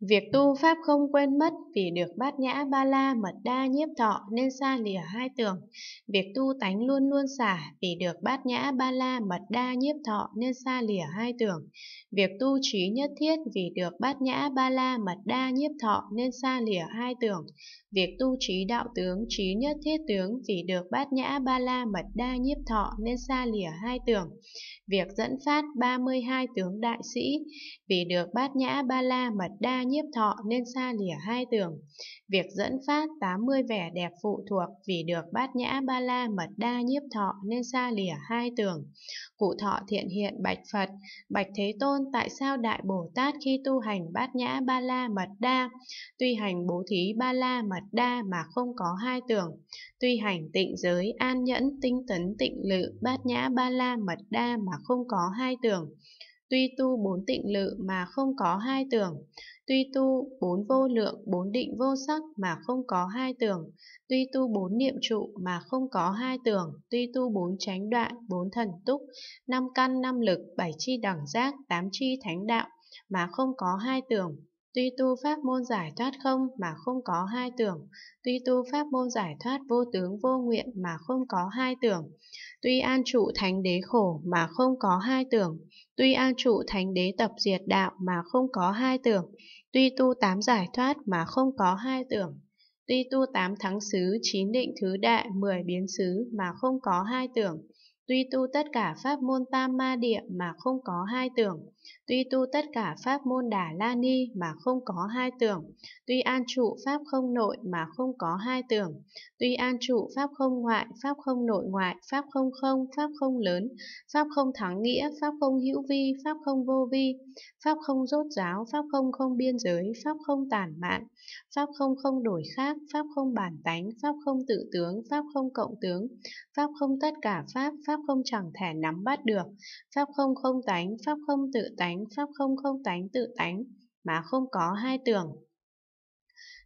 Việc tu Pháp không quên mất vì được bát nhã ba la mật đa nhiếp thọ nên xa lìa hai tưởng. Việc tu tánh luôn luôn xả vì được bát nhã ba la mật đa nhiếp thọ nên xa lìa hai tưởng. Việc tu trí nhất thiết vì được bát nhã ba la mật đa nhiếp thọ nên xa lìa hai tưởng. Việc tu trí đạo tướng trí nhất thiết tướng vì được bát nhã ba la mật đa nhiếp thọ nên xa lìa hai tưởng. Việc dẫn phát 32 tướng đại sĩ vì được bát nhã ba la mật đa nhiếp thọ nên xa lìa hai tưởng. Việc dẫn phát 80 vẻ đẹp phụ thuộc vì được bát nhã ba la mật đa nhiếp thọ nên xa lìa hai tưởng. Cụ thọ thiện hiện bạch Phật, bạch Thế Tôn tại sao Đại Bồ Tát khi tu hành bát nhã ba la mật đa, tuy hành bố thí ba la mật đa mà không có hai tưởng, tuy hành tịnh giới an nhẫn tinh tấn tịnh lự bát nhã ba la mật đa mà không có hai tưởng tuy tu bốn tịnh lự mà không có hai tưởng, tuy tu bốn vô lượng, bốn định vô sắc mà không có hai tưởng, tuy tu bốn niệm trụ mà không có hai tưởng, tuy tu bốn chánh đoạn, bốn thần túc, năm căn năm lực, bảy chi đẳng giác, tám chi thánh đạo mà không có hai tưởng, Tuy tu pháp môn giải thoát không mà không có hai tưởng, tuy tu pháp môn giải thoát vô tướng vô nguyện mà không có hai tưởng, tuy an trụ thánh đế khổ mà không có hai tưởng, tuy an trụ thánh đế tập diệt đạo mà không có hai tưởng, tuy tu tám giải thoát mà không có hai tưởng. Tuy tu tám thắng xứ, chín định thứ đại, mười biến xứ mà không có hai tưởng. Tuy tu tất cả pháp môn tam ma địa mà không có hai tưởng, tuy tu tất cả pháp môn đà la ni mà không có hai tưởng, tuy an trụ pháp không nội mà không có hai tưởng, tuy an trụ pháp không ngoại, pháp không nội ngoại, pháp không không, pháp không lớn, pháp không thắng nghĩa, pháp không hữu vi, pháp không vô vi, pháp không rốt giáo, pháp không không biên giới, pháp không tàn mạn, pháp không không đổi khác, pháp không bản tánh, pháp không tự tướng, pháp không cộng tướng, pháp không tất cả pháp, pháp pháp không chẳng thể nắm bắt được. Pháp không không tánh, pháp không tự tánh, pháp không không tánh tự tánh, mà không có hai tưởng,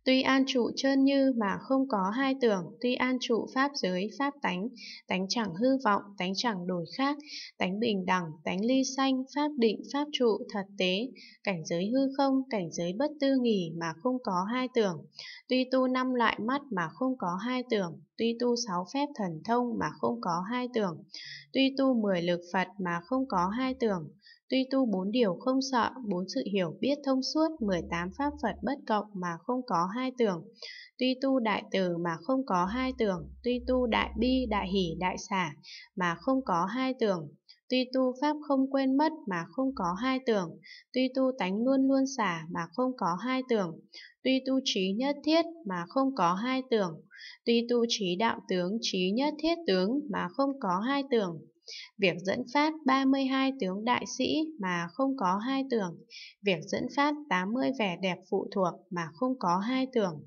Tuy an trụ trơn như mà không có hai tưởng, tuy an trụ pháp giới, pháp tánh, tánh chẳng hư vọng, tánh chẳng đổi khác, tánh bình đẳng, tánh ly sanh, pháp định, pháp trụ, thật tế, cảnh giới hư không, cảnh giới bất tư nghỉ mà không có hai tưởng, tuy tu năm loại mắt mà không có hai tưởng, tuy tu sáu phép thần thông mà không có hai tưởng, tuy tu mười lực Phật mà không có hai tưởng, Tuy tu bốn điều không sợ, bốn sự hiểu biết thông suốt, 18 pháp Phật bất cộng mà không có hai tưởng. Tuy tu đại từ mà không có hai tưởng, tuy tu đại bi, đại hỷ, đại xả mà không có hai tưởng. Tuy tu pháp không quên mất mà không có hai tưởng, tuy tu tánh luôn luôn xả mà không có hai tưởng, tuy tu trí nhất thiết mà không có hai tưởng, tuy tu trí đạo tướng trí nhất thiết tướng mà không có hai tưởng, Việc dẫn phát 32 tướng đại sĩ mà không có hai tưởng, việc dẫn phát 80 vẻ đẹp phụ thuộc mà không có hai tưởng.